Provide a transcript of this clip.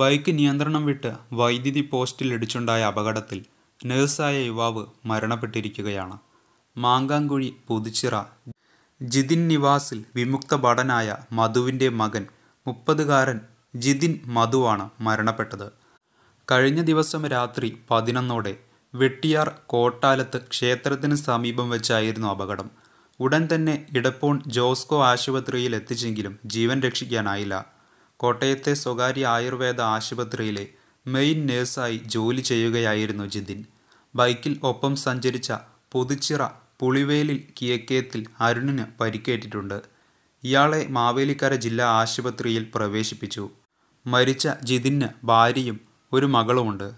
bike നിയന്ത്രണം വിട്ട് വൈദ്യുതി പോസ്റ്റിൽ ഇടിച്ചുണ്ടായ അപകടത്തിൽ നഴ്സായ യുവാവ് മരണപ്പെട്ടിരിക്കുകയാണ് മാങ്കാങ്കുഴി പുതുച്ചിറ ജിതിൻ നിവാസിൽ വിമുക്ത ഭടനായ മധുവിൻ്റെ മകൻ മുപ്പതുകാരൻ ജിതിൻ മധുവാണ് മരണപ്പെട്ടത് കഴിഞ്ഞ ദിവസം രാത്രി പതിനൊന്നോടെ വെട്ടിയാർ കോട്ടാലത്ത് ക്ഷേത്രത്തിന് സമീപം വെച്ചായിരുന്നു അപകടം ഉടൻ തന്നെ ഇടപ്പോൺ ജോസ്കോ ആശുപത്രിയിൽ എത്തിച്ചെങ്കിലും ജീവൻ രക്ഷിക്കാനായില്ല കോട്ടയത്തെ സ്വകാര്യ ആയുർവേദ ആശുപത്രിയിലെ മെയിൻ നേഴ്സായി ജോലി ചെയ്യുകയായിരുന്നു ജിതിൻ ബൈക്കിൽ ഒപ്പം സഞ്ചരിച്ച പുതുച്ചിറ പുളിവേലിൽ കിയക്കേത്തിൽ അരുണിന് പരിക്കേറ്റിട്ടുണ്ട് ഇയാളെ മാവേലിക്കര ജില്ലാ ആശുപത്രിയിൽ പ്രവേശിപ്പിച്ചു മരിച്ച ജിതിന് ഭാര്യയും ഒരു മകളുമുണ്ട്